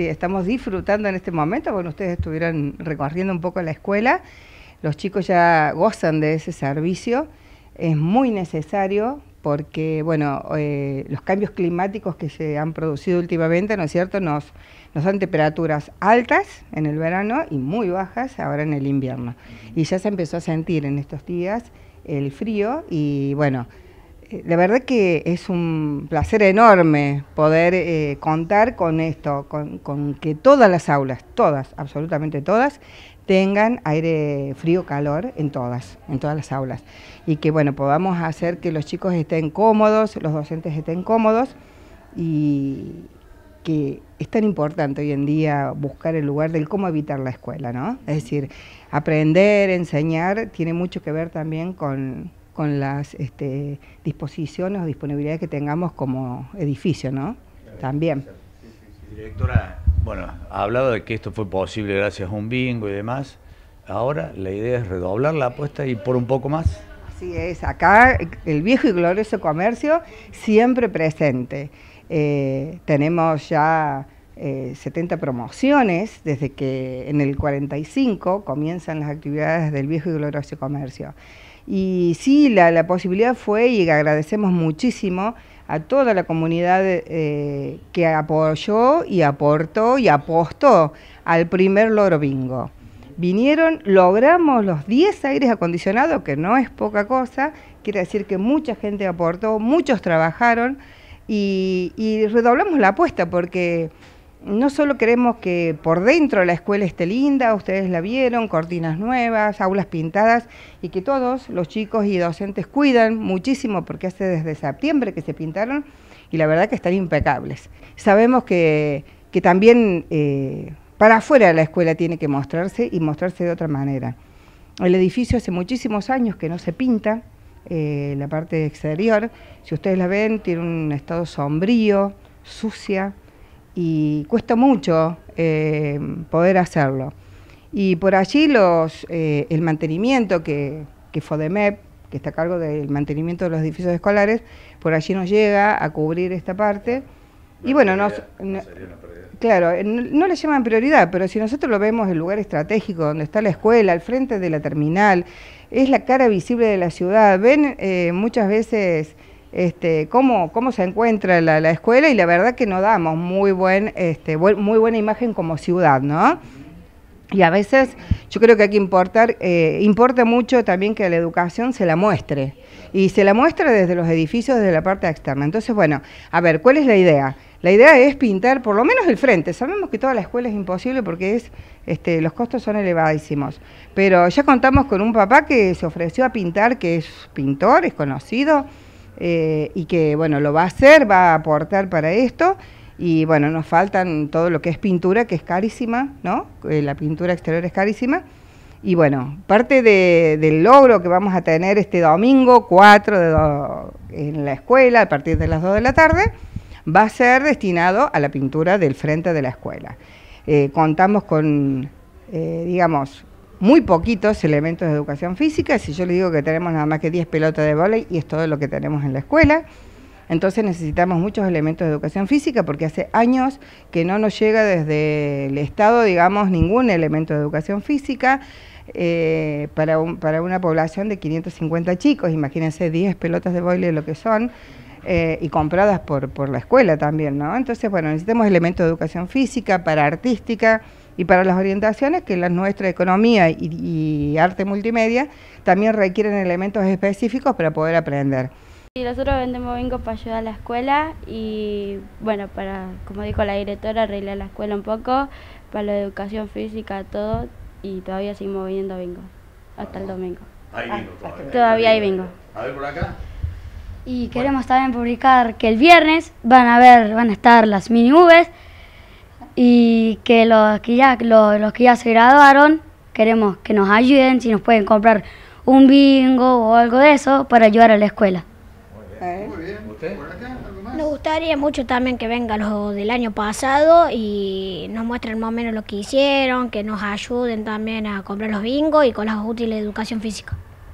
Estamos disfrutando en este momento, bueno, ustedes estuvieron recorriendo un poco la escuela, los chicos ya gozan de ese servicio, es muy necesario porque, bueno, eh, los cambios climáticos que se han producido últimamente, ¿no es cierto?, nos, nos dan temperaturas altas en el verano y muy bajas ahora en el invierno. Y ya se empezó a sentir en estos días el frío y, bueno, la verdad que es un placer enorme poder eh, contar con esto, con, con, que todas las aulas, todas, absolutamente todas, tengan aire frío, calor en todas, en todas las aulas. Y que bueno, podamos hacer que los chicos estén cómodos, los docentes estén cómodos y que es tan importante hoy en día buscar el lugar del cómo evitar la escuela, ¿no? Es decir, aprender, enseñar, tiene mucho que ver también con con las este, disposiciones o disponibilidades que tengamos como edificio, ¿no? También. Directora, bueno, ha hablado de que esto fue posible gracias a un bingo y demás. Ahora la idea es redoblar la apuesta y por un poco más. Así es, acá el viejo y glorioso comercio siempre presente. Eh, tenemos ya 70 eh, promociones desde que en el 45 comienzan las actividades del viejo y glorioso comercio. Y sí, la, posibilidad fue y agradecemos muchísimo a toda la comunidad eh, que apoyó y aportó y apostó al primer loro bingo. Vinieron, logramos los 10 aires acondicionados, que no es poca cosa, quiere decir que mucha gente aportó, muchos trabajaron y redoblamos la apuesta porque no solo queremos que por dentro la escuela esté linda, ustedes la vieron, cortinas nuevas, aulas pintadas y que todos los chicos y docentes cuidan muchísimo porque hace desde septiembre que se pintaron y la verdad que están impecables. Sabemos que, también eh, para afuera la escuela tiene que mostrarse y mostrarse de otra manera. El edificio hace muchísimos años que no se pinta, eh, la parte exterior, si ustedes la ven, tiene un estado sombrío, sucia, y cuesta mucho eh, poder hacerlo. Y por allí los, eh, el mantenimiento que, que FODEMEP, que está a cargo del mantenimiento de los edificios escolares, por allí nos llega a cubrir esta parte. y bueno, nos, no, claro, eh, no, le llaman prioridad, pero si nosotros lo vemos el lugar estratégico donde está la escuela, al frente de la terminal, es la cara visible de la ciudad. Ven muchas veces este, cómo, cómo se encuentra la, escuela y la verdad que no damos muy, este, buen, muy buena imagen como ciudad, ¿no? Y a veces yo creo que hay que importar, eh, importa mucho también que la educación se la muestre. Y se la muestra desde los edificios, desde la parte externa. Entonces, bueno, a ver, ¿cuál es la idea? La idea es pintar por lo menos el frente. Sabemos que toda la escuela es imposible porque es, este, los costos son elevadísimos. Pero ya contamos con un papá que se ofreció a pintar, que es pintor, es conocido, eh, y que bueno, lo va a hacer, va a aportar para esto. Y bueno, nos faltan todo lo que es pintura, que es carísima, ¿no? Eh, la pintura exterior es carísima. Y bueno, parte del logro que vamos a tener este domingo 4 de en la escuela a partir de las 2 de la tarde va a ser destinado a la pintura del frente de la escuela. Eh, contamos con, digamos, muy poquitos elementos de educación física. Si yo le digo que tenemos nada más que 10 pelotas de vóley y es todo lo que tenemos en la escuela, entonces necesitamos muchos elementos de educación física porque hace años que no nos llega desde el Estado, digamos, ningún elemento de educación física. Eh, para, para una población de 550 chicos, imagínense 10 pelotas de vóley lo que son, eh, y compradas por, por la escuela también, ¿no? Entonces, bueno, necesitamos elementos de educación física, para artística, y para las orientaciones que la, nuestra economía y, arte multimedia también requieren elementos específicos para poder aprender. Y nosotros vendemos bingo para ayudar a la escuela y bueno, para, como dijo la directora, arreglar la escuela un poco, para la educación física, todo, y todavía seguimos vendiendo bingo, hasta el domingo. Hay bingo ah, todavía. hay bingo. A ver por acá. Y queremos también publicar que el viernes van a ver, van a estar las mini Vs y que los que ya, los, que ya se graduaron queremos que nos ayuden, si nos pueden comprar un bingo o algo de eso para ayudar a la escuela. Muy bien. Nos gustaría mucho también que vengan los del año pasado y nos muestren más o menos lo que hicieron, que nos ayuden también a comprar los bingos y con los útiles de educación física.